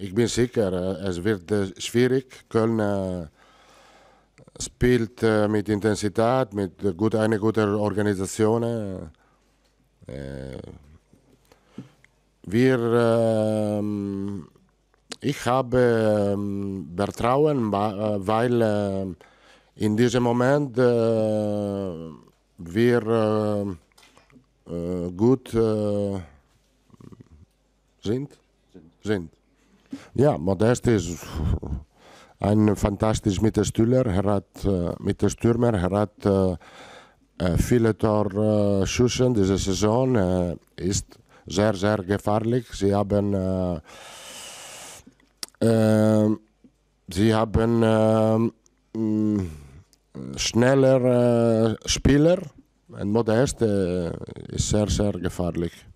ich bin sicher, äh, es wird äh, schwierig. Köln äh, spielt mit Intensität, mit gut, einer guten Organisation. wir, ähm, ich habe ähm, Vertrauen, weil in diesem Moment wir gut sind. sind. Ja, Modest ist ein fantastischer Mittelstürmer. Er hat, eh, Mittelstürmer. Er hat äh, eh, viele eh, Torschüsse diese Saison. Er ist sehr, sehr gefährlich. Sie haben, äh, sie haben mm, schneller Spieler. Ein Modest ist sehr, sehr gefährlich.